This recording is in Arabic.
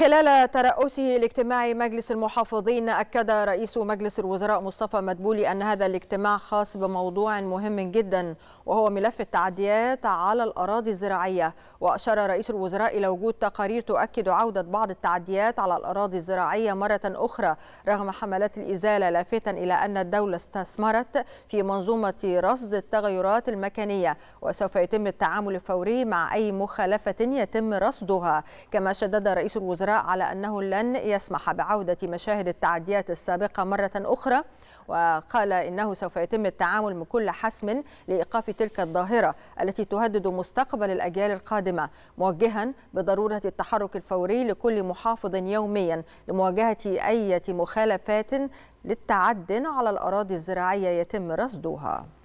خلال ترأسه لاجتماع مجلس المحافظين أكد رئيس مجلس الوزراء مصطفى مدبولي أن هذا الاجتماع خاص بموضوع مهم جدا وهو ملف التعديات على الأراضي الزراعية وأشار رئيس الوزراء إلى وجود تقارير تؤكد عودة بعض التعديات على الأراضي الزراعية مرة أخرى رغم حملات الإزالة لافتا إلى أن الدولة استثمرت في منظومة رصد التغيرات المكانية وسوف يتم التعامل الفوري مع أي مخالفة يتم رصدها كما شدد رئيس الوزراء الوزراء على أنه لن يسمح بعودة مشاهد التعديات السابقة مرة أخرى وقال إنه سوف يتم التعامل من كل حسم لإيقاف تلك الظاهرة التي تهدد مستقبل الأجيال القادمة موجها بضرورة التحرك الفوري لكل محافظ يوميا لمواجهة أي مخالفات للتعد على الأراضي الزراعية يتم رصدها